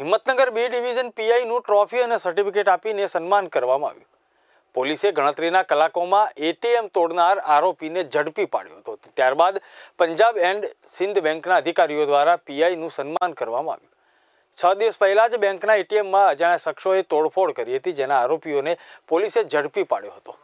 Himmatnagar B division PI નું trophy અને certificate આપીને સન્માન કરવામાં આવ્યું પોલીસે ગણતરીના કલાકોમાં एटीएम તોડનાર આરોપીને ઝડપી પાડ્યો તો ત્યારબાદ પંજાબ એન્ડ સિંધ બેંકના અધિકારીઓ દ્વારા પીઆઈ નું સન્માન કરવામાં આવ્યું 6 દિવસ પહેલા જ બેંકના एटीएम માં જના સક્ષોએ તોડફોડ કરી હતી જેના આરોપીઓને પોલીસે ઝડપી પાડ્યો હતો